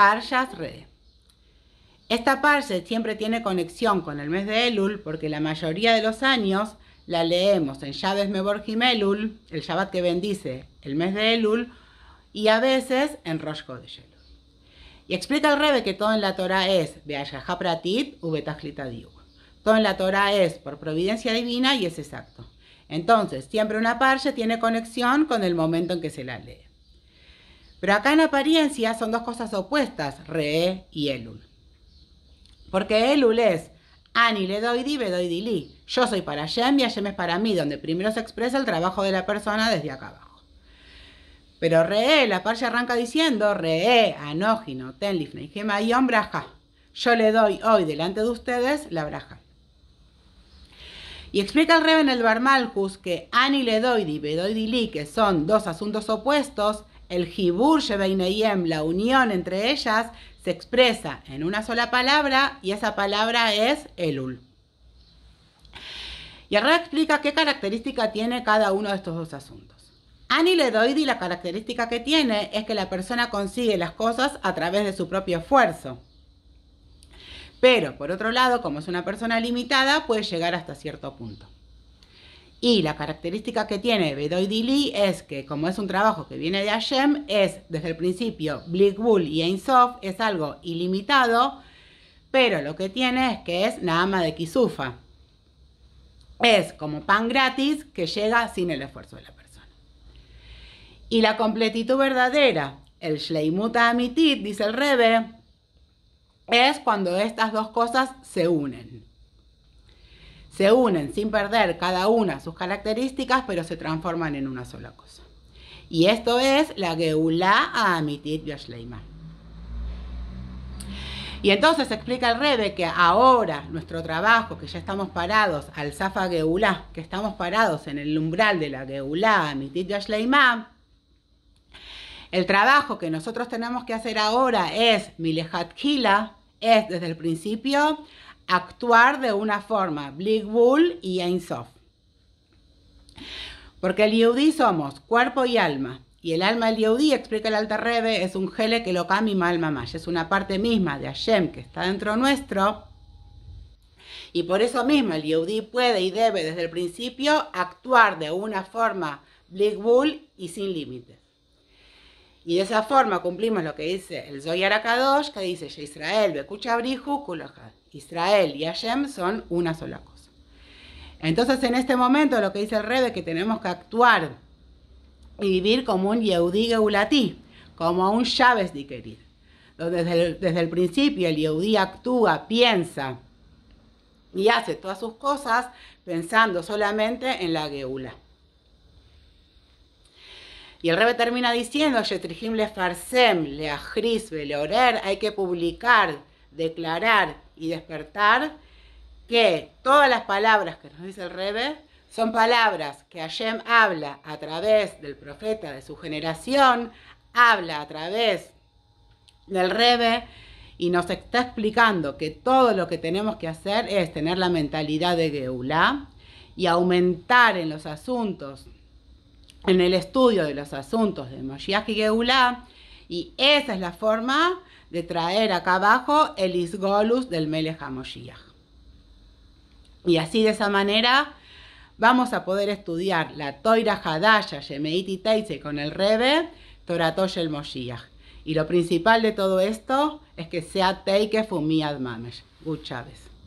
Parshas Re. Esta parsha siempre tiene conexión con el mes de Elul porque la mayoría de los años la leemos en Shabbat Mevor Elul, el Shabbat que bendice el mes de Elul, y a veces en Rosh Chodesh Y explica el Rebe que todo en la Torah es Beayahá Pratit u Todo en la Torah es por providencia divina y es exacto. Entonces, siempre una parsha tiene conexión con el momento en que se la lee. Pero acá en apariencia son dos cosas opuestas, Re y Elul. Porque Elul es Ani le doy di, doy di Yo soy para Yem y Yem es para mí, donde primero se expresa el trabajo de la persona desde acá abajo. Pero Re, la parte arranca diciendo Re, anógino, tenlifne, gema y braja. Yo le doy hoy delante de ustedes la braja. Y explica el en el Bar que Ani le doy di, doy di que son dos asuntos opuestos, el Hibur Shebeineyem, la unión entre ellas, se expresa en una sola palabra y esa palabra es Elul. Y ahora explica qué característica tiene cada uno de estos dos asuntos. Ani Ledoidi la característica que tiene es que la persona consigue las cosas a través de su propio esfuerzo. Pero, por otro lado, como es una persona limitada, puede llegar hasta cierto punto. Y la característica que tiene Bedoy Dili es que, como es un trabajo que viene de Hashem, es desde el principio B'Likbul Bull y Ein Sof, es algo ilimitado, pero lo que tiene es que es más de Kisufa. Es como pan gratis que llega sin el esfuerzo de la persona. Y la completitud verdadera, el Shleimut Amitit, dice el Rebe, es cuando estas dos cosas se unen se unen sin perder cada una sus características, pero se transforman en una sola cosa. Y esto es la Geulá a Amitit Y entonces explica el Rebe que ahora nuestro trabajo, que ya estamos parados al Zafa Geulá, que estamos parados en el umbral de la Geulá, Amitit Yashleima. el trabajo que nosotros tenemos que hacer ahora es Milehat Kila, es desde el principio actuar de una forma, Big Bull y Ein Sof. Porque el Yehudi somos cuerpo y alma. Y el alma del Yehudi, explica el Alta Rebe, es un gele que lo camima alma más. Es una parte misma de Hashem que está dentro nuestro. Y por eso mismo el Yehudi puede y debe desde el principio actuar de una forma Big Bull y sin límites. Y de esa forma cumplimos lo que dice el Zoyar Akadosh, que dice Israel, Israel y Hashem son una sola cosa. Entonces, en este momento, lo que dice el Rebe, que tenemos que actuar y vivir como un Yehudi Geulati, como un Chávez de Donde desde el, principio el Yehudi actúa, piensa y hace todas sus cosas pensando solamente en la Geula. Y el Rebe termina diciendo, le le hay que publicar, declarar y despertar que todas las palabras que nos dice el Rebe son palabras que Hashem habla a través del profeta de su generación, habla a través del Rebe y nos está explicando que todo lo que tenemos que hacer es tener la mentalidad de Geulah y aumentar en los asuntos en el estudio de los asuntos de Moshiach y Geulah, y esa es la forma de traer acá abajo el Isgolus del Melech HaMoshiach. Y así de esa manera vamos a poder estudiar la Toira Hadaya Yemeiti con el Rebe, Toratosh el Moshiach. Y lo principal de todo esto es que sea Teike Fumiyad Mamesh. Good Chávez.